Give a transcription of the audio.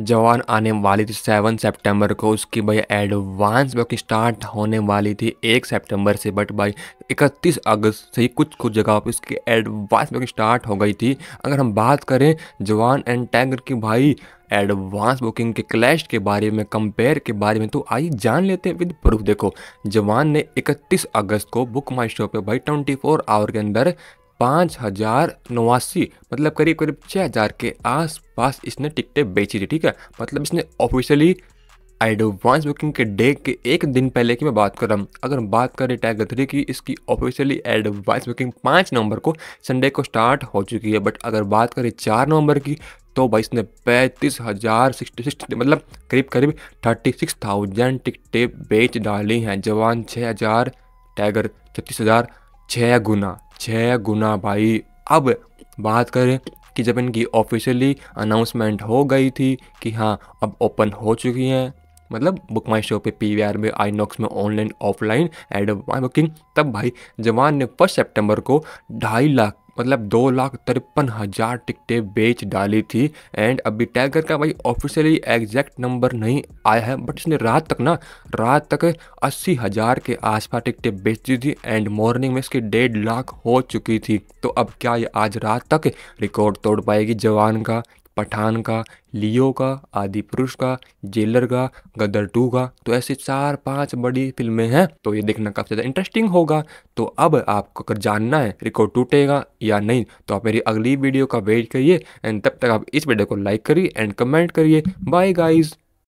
जवान आने वाली थी सेवन सितंबर को उसकी भाई एडवांस बुक स्टार्ट होने वाली थी एक सितंबर से बट भाई इकतीस अगस्त से ही कुछ कुछ जगह पर उसकी एडवांस बुक स्टार्ट हो गई थी अगर हम बात करें जवान एंड टैगर की भाई एडवांस बुकिंग के क्लैश के बारे में कंपेयर के बारे में तो आइए जान लेते हैं विद प्रूफ देखो जवान ने 31 अगस्त को बुक माई शो पर भाई 24 आवर के अंदर पाँच हज़ार नवासी मतलब करीब करीब छः हज़ार के आसपास इसने टिकटें बेची थी ठीक है मतलब इसने ऑफिशियली एडवांस बुकिंग के डे के एक दिन पहले की मैं बात कर रहा हूँ अगर हम बात करें टाइगर थ्री की इसकी ऑफिशियली एडवांस बुकिंग पाँच नवंबर को संडे को स्टार्ट हो चुकी है बट अगर बात करें चार नवंबर की तो भाई इसने पैंतीस हज़ार सिक्सटी सिक्स मतलब करीब करीब थर्टी सिक्स थाउजेंड टिकटें बेच डाली हैं जवान छः हज़ार टाइगर छत्तीस हज़ार छः गुना छः गुना भाई अब बात करें कि जब इनकी ऑफिशियली अनाउंसमेंट हो गई थी कि हाँ अब ओपन हो चुकी हैं मतलब बुक माई शो पे पी वी आर में आई नॉक्स में online offline add my booking तब भाई जवान ने फर्स्ट सेप्टेम्बर को ढाई लाख मतलब दो लाख तिरपन हज़ार टिकटें बेच डाली थी एंड अभी टाइगर का भाई ऑफिशियली एग्जैक्ट नंबर नहीं आया है बट इसने रात तक ना रात तक अस्सी हज़ार के आसपास टिकटें बेच दी थी एंड मॉर्निंग में इसकी डेढ़ लाख हो चुकी थी तो अब क्या ये आज रात तक रिकॉर्ड तोड़ पाएगी जवान का पठान का लियो का आदि पुरुष का जेलर का गदर टू का तो ऐसे चार पांच बड़ी फिल्में हैं तो ये देखना काफ़ी ज़्यादा इंटरेस्टिंग होगा तो अब आपको अगर जानना है रिकॉर्ड टूटेगा या नहीं तो आप मेरी अगली वीडियो का वेट करिए एंड तब तक आप इस वीडियो को लाइक करिए एंड कमेंट करिए बाय गाइज़